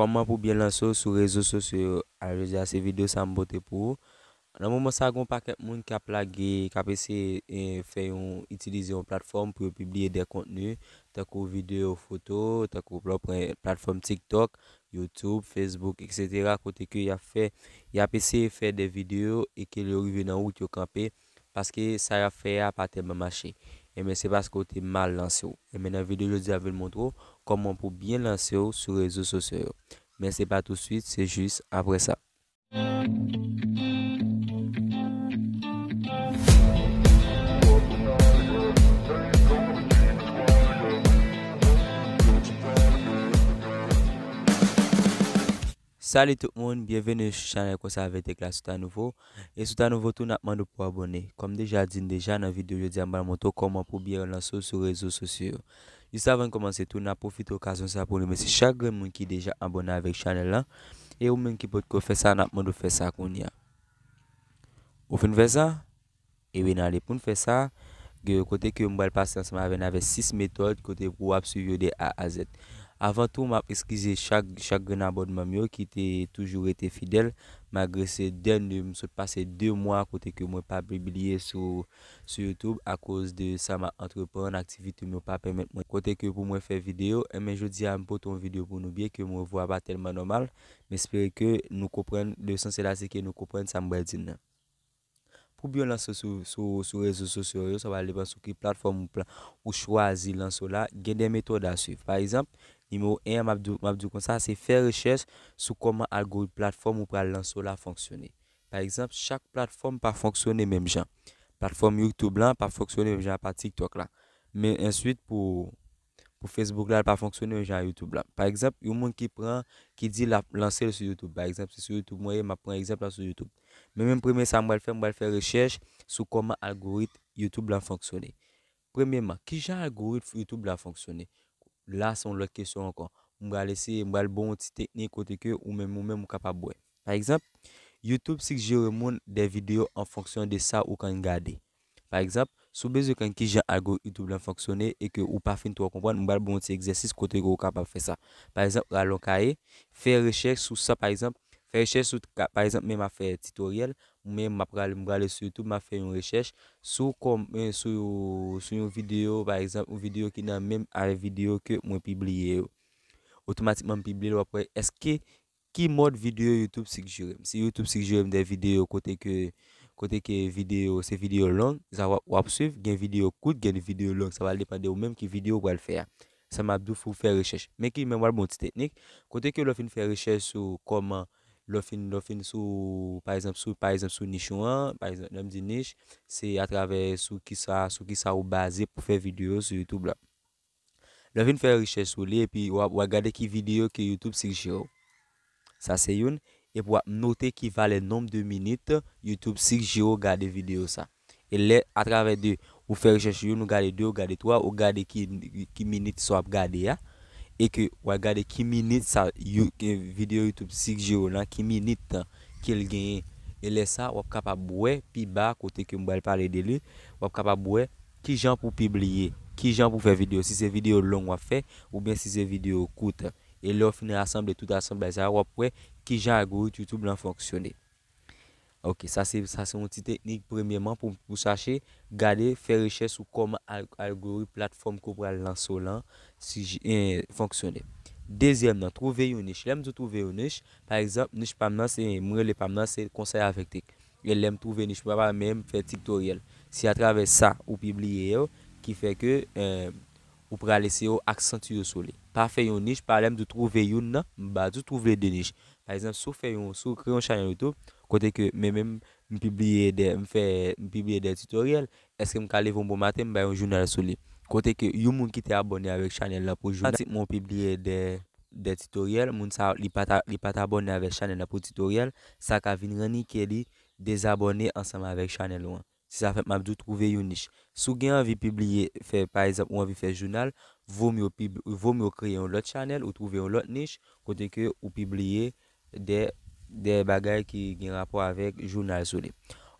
Pwa mwen pou byen lan sou sou rezo sosyo yo, a yo ja se video sa m bote pou yo. Nan mouman sa goun pa ket moun ka plage, ka pese fe yon itilize yon platform pou yo pibliye de kontenu. Ta kou video, foto, ta kou platform TikTok, YouTube, Facebook, etc. Kote ki ya fe, ya pese fe de video e ke li yo revi nan ou ti yo kampe. Paske sa ya fe apate ma machi. Eme se bas kote mal lan sou. Eme nan video yo di avil moun tro. Koman pou byen lanse yo sou rezo sosye yo Mense pa tout suite, se jist apre sa Salit tout moun, byenvene chanel konsa avet ek la suta nouvo E suta nouvo tou napman nou pou abone Kom deja din deja nan video je diyan ban mwoto Koman pou byen lanse yo sou rezo sosye yo Just avan komanse tou nan profite okasyon sa pou lume se chak gen mwen ki deja abona avek chanel lan E ou men ki pot ko fesa nan apman do fesa kon ya Ou fin veza? E we nan lepoun fesa Ge yo kote ki ou mbel pasansman avek 6 metode kote wap su yode a a zet Avan tou, eh m ap eskize chak gren abonman m yo ki te toujou ete fidel. Magre se den de m sot pase 2 mwa kote ke mwen pa pribiliye sou YouTube a kouse de sa m entrepren aktivite m yo pa pemet mwen. Kote ke pou mwen fe video, m enjou di a m poton video pou nou bie ke mwen vwa ba telman normal. M espere ke nou kopren, de san se la seke nou kopren sa m brezine. Pou bi yo lanso sou rezo sosyo yo, sa wale ban sou ki platform m plan ou chwazi lanso la, gen de metode a suiv. Par exemple, Numéro 1, mabdou comme ça, c'est faire recherche sur comment algorithme plateforme ou pour lancer la fonctionner. Par exemple, chaque plateforme pas fonctionner même la Plateforme YouTube là pas fonctionner même pas TikTok là. Mais ensuite pour pour Facebook là pas fonctionner même YouTube Par exemple, il y a monde qui prend qui dit la lancer sur YouTube. Par exemple, c'est sur YouTube moi, m'a prend exemple sur YouTube. Mais même premier ça moi faire moi faire recherche sur comment algorithme YouTube là fonctionner. Premièrement, qui genre algorithme YouTube là fonctionner La son lò kèsyon ankon. Mbè alè si mbè al bon ti tekni kote kè ou mè mou mè mou kapab wè. Par exemple, YouTube si kje remon de videyo an fonksyon de sa ou kan gade. Par exemple, sou bezè kan ki jè a go YouTube lan fonksyonè e kè ou pa fin tou wakompan, mbè al bon ti eksersis kote kè ou kapab fè sa. Par exemple, ralon kaye, fè rechèk sou sa par exemple, Fe resches sou ka, par exemple me ma fe tutorial, me ma prele, mwe ale sou YouTube, ma fe yon resches sou kon, sou yon video, par exemple, yon video ki nan men, a yon video ke mwen pibliye yo. Otomatikman mwen pibliye l wap pre. Eske, ki mode video YouTube si ki jurem? Si YouTube si ki jurem de video kote ke, kote ke video, se video long, zawa wap suyv, gen video kout, gen video long, sa va depande ou men ki video wale fe ya. Sa map dou fwe fwe resches. Men ki yon men wale moun ti teknik, kote ke yon lòf in fwe resches sou koman Lofin, lofin, sou, par exemple, sou, par exemple, sou Nishouan, par exemple, nam di Nish, se atrave sou ki sa, sou ki sa ou baze pou fe video sou YouTube la. Lofin fe rechèche sou li, epi, ou a gade ki video ki YouTube si jirou. Sa se youn, epi, ou a note ki vale nom de minute YouTube si jirou gade video sa. E le, atrave de, ou fe rechèche youn, ou gade 2, ou gade 3, ou gade ki minute sou ap gade ya. E ke wagade ki minit sa video YouTube 6G ou nan, ki minit tan ke l genye. E le sa wap kapap bwe, pi ba kote ke mbal pale deli, wap kapap bwe ki jan pou pibliye, ki jan pou fe video. Si se video long wap fe ou ben si se video koute. E le wap finen asemble, tout asemble. E le sa wap kwen ki jan pou YouTube lan fonksyone. Ok, sa se yon ti teknik premye man pou sache gade fe riche sou koma algori platform ko pral lan so lan si jen eh, foksyone. Dezyem nan, trouve yon nish. Lem di trouve yon nish, par exemple, nish pam nan se mweli pam nan se konsey afektik. Lem trouve yon nish, pa pa men fè tiktoriyel. Si atrave sa ou pibliye yo, ki fè ke ou pral lese yo aksenti yo soli. Pa fe yon nish, pa lem di trouve yon nan, ba di trouve de non. nish. Par exemple, sou fe yon, sou kreyon chanyan yotou. Kote ke, men men m pibliye de, m fe, m pibliye de tutorial, eske m kalivon bon maten, m bayon jounal sou li. Kote ke, yon moun ki te abonne avèk chanel la pou jounal, si moun pibliye de tutorial, moun sa li pat abonne avèk chanel la pou tutorial, sa ka vin rani ke li de abonne ansanman avèk chanel wan. Si sa fèp ma bèdou trouve yon nish. Sou gen an vi pibliye, fè, par exemple, an vi fè jounal, vou m yo kriye yon lot chanel, ou trouve yon lot nish, kote ke, ou pibliye de tutorial. De bagay ki gen rapor avèk jounal sou li.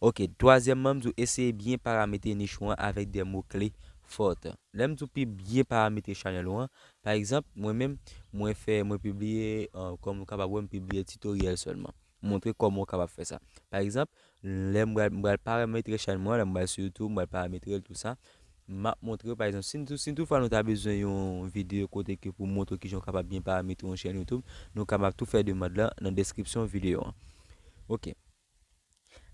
Ok, toazèmman, mzou esèye byen paramètè nishwa avèk de mw klè fote. Lèm mzou pi byen paramètè chanel ou an. Par exemple, mwen mèm mwen fè, mwen pibliye euh, kom mwen kababou mwen pibliye tutorial solman. Mwontre kom mwen kabab fè sa. Par exemple, lèm mwen paramètè chanel ou an, lèm mwen paramètè chanel ou an. Ma montre, pa yon sin tou fa nou ta bezwen yon videyo kote ki pou montre ki joun kapap bin paramitou yon chen YouTube. Nou kapap tou fè di mod la nan deskripsyon videyo. Ok.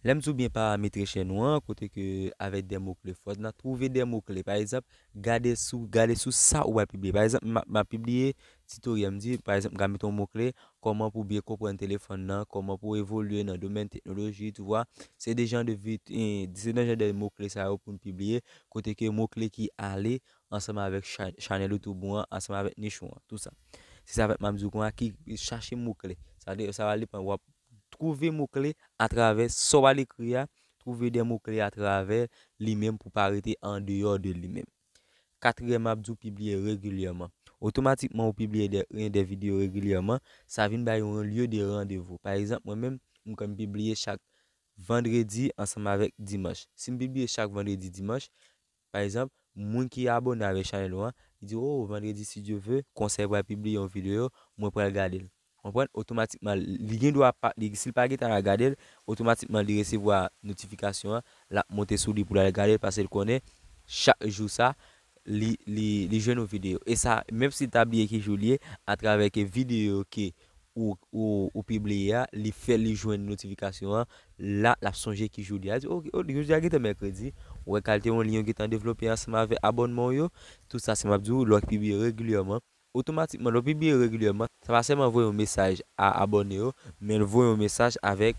Lem soubyen parametre chen ou an, kote ke ave demokle fwad nan, trouve demokle, par esap, gade sou sa ou wapibli. Par esap, ma pibliye, tito yam di, par esap, gamiton mokle, koman pou biye kopwen telefon nan, koman pou evolye nan domen teknoloji, tou wap, se dejan de vit, eh, se dejan de mokle sa ou pou mpibliye, kote ke mokle ki ale, ansama avek chanel ou toubouan, ansama avek nishouan, tout sa. Se sa vek mamzou kon a ki chache mokle, sa deye, sa wali pan wap, Trouve mou kle a traver soba li kriya, trouve de mou kle a traver li men pou parete en deyo de li men. Katre map di ou pibliye regulyeman. Otomatikman ou pibliye ren de video regulyeman, sa vin bayon lyo de randevo. Par exemple, mwen men mou kan pibliye chak vendredi ansama vek dimanj. Si mwen pibliye chak vendredi dimanj, par exemple, mwen ki abonare chanel wan, di ou oh, vendredi si di yo ve, konsey wap pibliye yon video, mwen prel gade l. Anpwen, otomatikman, li gen dwa pa, li sil pa ge tan a gade, otomatikman li resevwa notifikasyon an, la monte sou li pou la gade, pase li konen, chak jou sa, li jwen ou videyo. E sa, mèm si tabliye ki joulie, a traveke videyo ki ou piblye ya, li fè li jwen notifikasyon an, la ap sonje ki joulie. A di, o, di gen joulie a gete mèkredi, wè kalte yon li yon gete an devlopye an, seman ve abonman yo, tout sa seman ap djou, lo ak piblye regulyoman. Otomatikman, lopi biye regulyeman, sa va seman vwe yon mesaj a abone yo, men vwe yon mesaj avek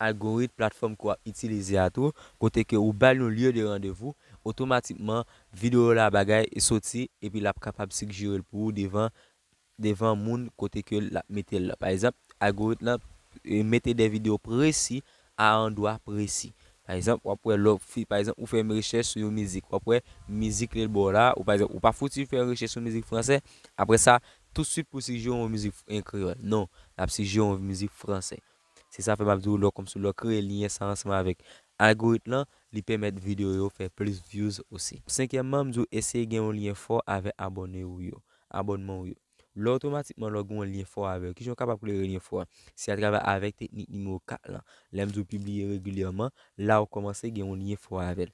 algoritm platform kwa itilize ato, kote ke ou bal yon lye de randevou, otomatikman video la bagay e soti epi la kapab si kjirel pou devan moun kote ke la metel la. Par exemple, algoritm la e metel de video presi a an doa presi. Par exemple, ou fè mè richè sou yon mizik. Ou fè mizik lèl bò la. Ou pa fouti fè mè richè sou mizik fransè. Apre sa, tout süt pou si jyon mè mizik en kriol. Non, ap si jyon mè mizik fransè. Se sa fè mè mdou, lò kom sou lò kre linyè sa ansman avèk algoritman, li pèmèt videyo yo fè plus views osi. Sènkè mè mdou, esè gen yon linyè fò avè abonè ou yo. Abonè mè ou yo. Lò otomatikman lò gwen liye fò avèl, ki joun kapap pou lè re liye fò avèl. Si a travè avèk teknik nimo 4 lan, lè mzou pibliye regulyèman, lò o komanse gen yon liye fò avèl.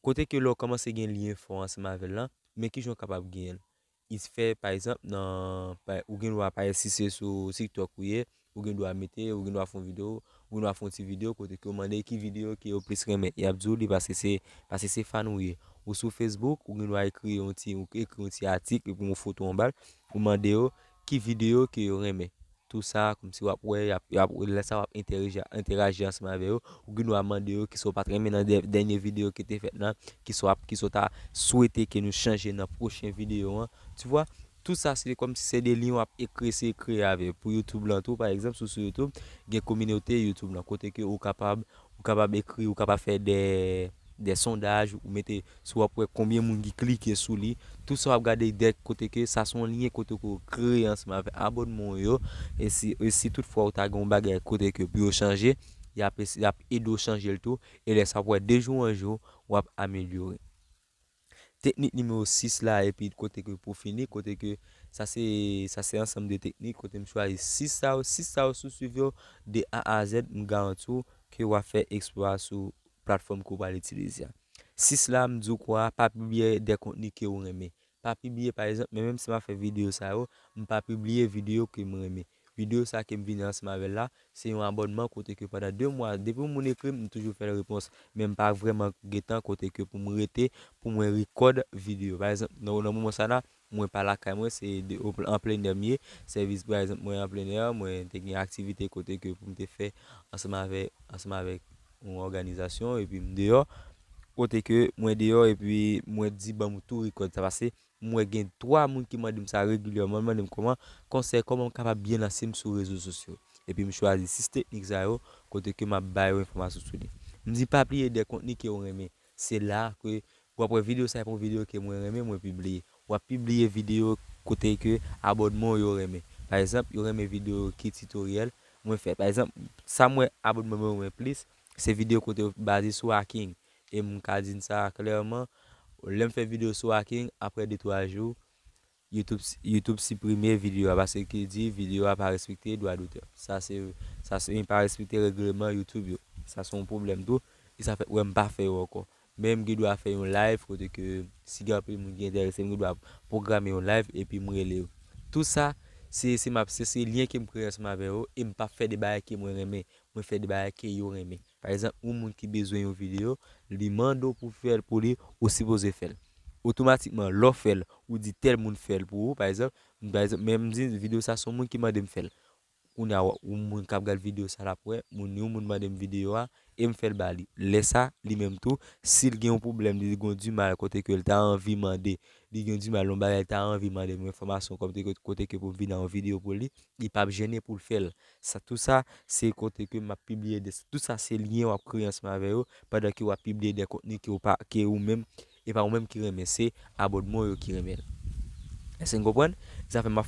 Kote ke lò o komanse gen liye fò anseman avèl lan, mè ki joun kapap gen. Yis fè, par exemple, nan ou gen wapayè sise sou siktok wè, ou gen wap metè, ou gen wap foun video, ou gen wap foun ti video. Kote ke ou mandè ki video ki ou presremen yabzou, di paske se fan wè. ou sou Facebook, ou gen nou a ekri yon ti ou ekri yon ti atik, ou e pou mou foto mou bal ou mande yo, ki video ki yo reme tout sa, kon si wap wap, wap, wap, wap, wap, wap, wap interajansman ave yo, ou gen nou a mande yo ki sou patremen nan denye video ki te fet nan ki sou ap, ki sou ta souwete ke nou chanje nan prochen video tu wap, tout sa, se de kom si se de liyo ap ekri se ekri ave, pou YouTube lantou, par exemple, sou YouTube gen kominote YouTube nan, kote ki ou kapab ou kapab ekri, ou kapab fe de de sondaj ou mette sou apwe konbien moun ki klike sou li. Tout sa ap gade dek kote ke, sa son linye kote ko kreye anseman fe abon moun yo. E si e tout fwa ou ta goun bagay kote ke bio chanje, yap e do chanje l to, e le sa apwe dejou anjou, wap amelyore. Teknik nimo 6 la, epi kote ke pou fini, kote ke sa se ansenm de teknik, kote m chwa e 6 sa ou, 6 sa ou sou suivyo de AAZ m garantou ke wap fe eksploat sou platform kou pa l'utilize. Si sla m zou kwa, pa pibliye de kontenik ke ou reme. Pa pibliye par exemple, mè mèm se m a fè video sa yo, m pa pibliye video ke m reme. Video sa ke m vini anse m avè la, se yon abonman kote ke pwada 2 mwa. Depo m moun ekrim, m toujou fè le repons, mè m pa vreman getan kote ke pou m rete pou m rekode video. Par exemple, nou nan mou m wosana, m wè pa la kèm wè, se yon en pleine demye, servis m wè en pleine ya, m wè teknik aktivite kote ke pou m te fè anse m avè, anse m avè ou an organizasyon e pi m deyo o te ke mwen deyo e pi mwen di ban moutou rekode sa pase mwen gen 3 moun ki mwen di msa regulyonman mwen di mkoman konsey kon mwen kapap biye lansim sou rezo sosyo e pi m chwazi 6 teknik zayo kote ke mwa bayo informasyon sou li m zi pa pliye de kontini ke yon reme se la kwe wapre video sa yon video ke mwen reme mwen pibliye wap pibliye video kote ke abodman yon reme, par esamp yon reme video ki tutorial mwen fe par esamp sa mwen abodman mwen mwen plis Se videyo kote bazi sou akin, e mwen ka zin sa klerman, lèm fè videyo sou akin, apre de 3 jou, YouTube siprime videyo a, basè ki di videyo a pa respikte, dwa doutè. Sa se e mwen pa respikte regleman YouTube yo, sa son problem do, e sa fè wè e m pa fè yo akon. Mèm ge dwa fè yon live, kote ke si gè apri mwen gen derese, mwen dwa programe yon live, e pi mwen relè yo. Tout sa, se lèm kè mwen krense ma vè yo, e mwen pa fè de baye ki mwen remè, mwen fè de baye ki yon remè. Par exemple, ou moun ki bezwen yo videyo, li mando pou fèl pou li osipoze fèl. Otomatikman, lo fèl ou di tel moun fèl pou ou, par exemple, mèm di videyo sa son moun ki mande m fèl. ou nou moun kap gal video sa la pwen, moun nou moun mande m videyo a, e m fel ba li. Le sa, li menm tou, si li gen yon problem, li gen yon di mal, kote ke yon ta anvi mande, li gen yon di mal, yon ba la ta anvi mande, mwen foma son kote ke pou vi nan yon video pou li, li pa jene pou l fel. Sa tout sa, se kote ke m apibliye de, tout sa se linyen wap kriyansman ve yo, padak yo apibliye de kote ni, ki yo pa, ki yo men, e pa yo men ki remen, se abod moun yo ki remen. E sen gopwen, sa fe ma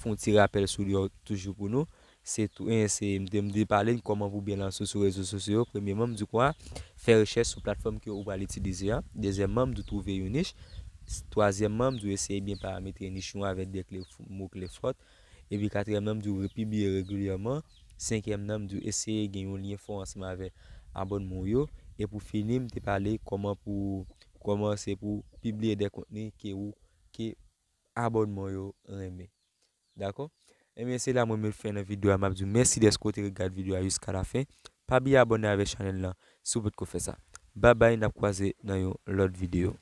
Se tou en ese, m te m de pale n koman pou bilansou sou rezo sosyo. Premye man m di kwa, fe reche sou platform ki ou pali ti dizi an. Dezem man m di touve yon nish. Toazem man m di eseye bin parametre yon nish yon avet dek le mouk le fwot. Epi kateren man m di ou repibliye regulyaman. Senkem nan m di eseye gen yon linye fon asman avet abon moun yo. E pou fini m te pale koman pou koman se pou pibliye dek konten ki ou ki abon moun yo reme. Dako? Emen eh se la moun mèl fè nan video a map di. Mèsi desko te regade video a yus ka la fè. Pa bi abonè ave chanel la sou bet ko fè sa. Babay nap kwaze nan yon lot video.